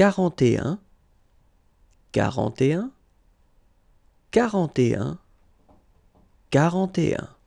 41, 41, 41, 41.